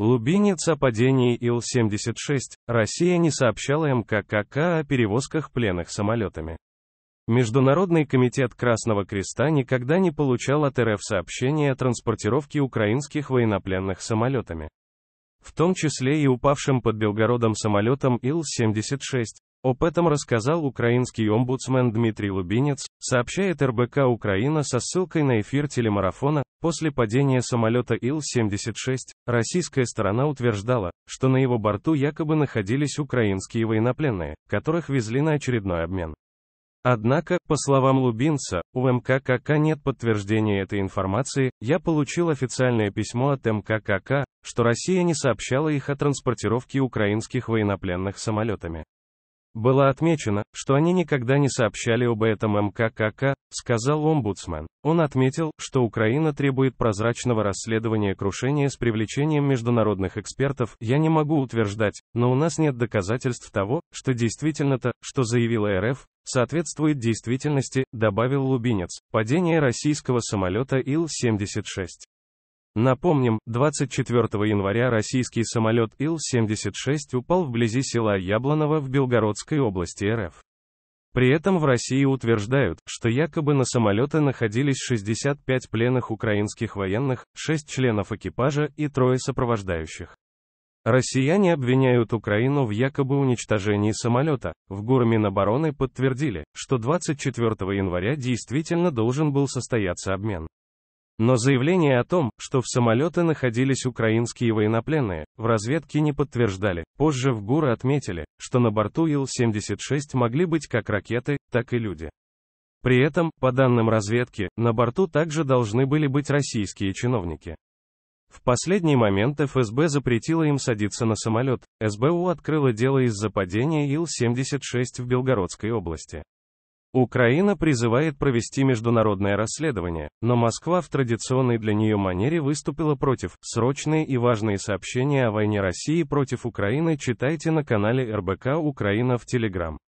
Лубинец о падении Ил-76, Россия не сообщала МККК о перевозках пленных самолетами. Международный комитет Красного Креста никогда не получал от РФ сообщения о транспортировке украинских военнопленных самолетами. В том числе и упавшим под Белгородом самолетом Ил-76. Об этом рассказал украинский омбудсмен Дмитрий Лубинец, Сообщает РБК Украина со ссылкой на эфир телемарафона, после падения самолета Ил-76, российская сторона утверждала, что на его борту якобы находились украинские военнопленные, которых везли на очередной обмен. Однако, по словам Лубинца, у МККК нет подтверждения этой информации, я получил официальное письмо от МККК, что Россия не сообщала их о транспортировке украинских военнопленных самолетами. Было отмечено, что они никогда не сообщали об этом МККК, сказал омбудсмен. Он отметил, что Украина требует прозрачного расследования крушения с привлечением международных экспертов. Я не могу утверждать, но у нас нет доказательств того, что действительно то, что заявила РФ, соответствует действительности, добавил Лубинец. Падение российского самолета Ил-76. Напомним, 24 января российский самолет Ил-76 упал вблизи села Яблоново в Белгородской области РФ. При этом в России утверждают, что якобы на самолете находились 65 пленных украинских военных, 6 членов экипажа и трое сопровождающих. Россияне обвиняют Украину в якобы уничтожении самолета. В ГУР Минобороны подтвердили, что 24 января действительно должен был состояться обмен. Но заявление о том, что в самолете находились украинские военнопленные, в разведке не подтверждали. Позже в ГУР отметили, что на борту Ил-76 могли быть как ракеты, так и люди. При этом, по данным разведки, на борту также должны были быть российские чиновники. В последний момент ФСБ запретила им садиться на самолет. СБУ открыла дело из-за падения Ил-76 в Белгородской области. Украина призывает провести международное расследование, но Москва в традиционной для нее манере выступила против. Срочные и важные сообщения о войне России против Украины читайте на канале РБК Украина в Телеграм.